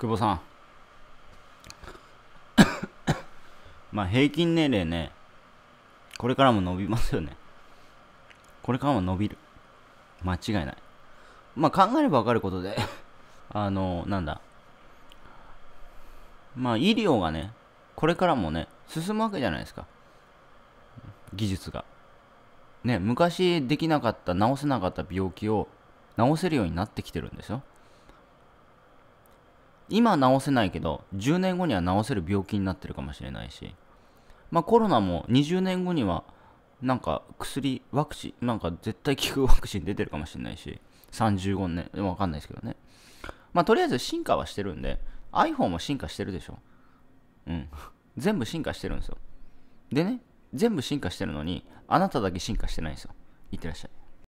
久保さん まあ平均年齢ねこれからも伸びますよねこれからも伸びる間違いないまあ考えればわかることで あのなんだまあ医療がねこれからもね進むわけじゃないですか技術がね昔できなかった治せなかった病気を治せるようになってきてるんですよ今治せないけど10年後には治せる病気になってるかもしれないし、まあ、コロナも20年後にはなんか薬ワクチンなんか絶対効くワクチン出てるかもしれないし35年でも分かんないですけどねまあとりあえず進化はしてるんで iPhone も進化してるでしょうん全部進化してるんですよでね全部進化してるのにあなただけ進化してないんですよいってらっしゃい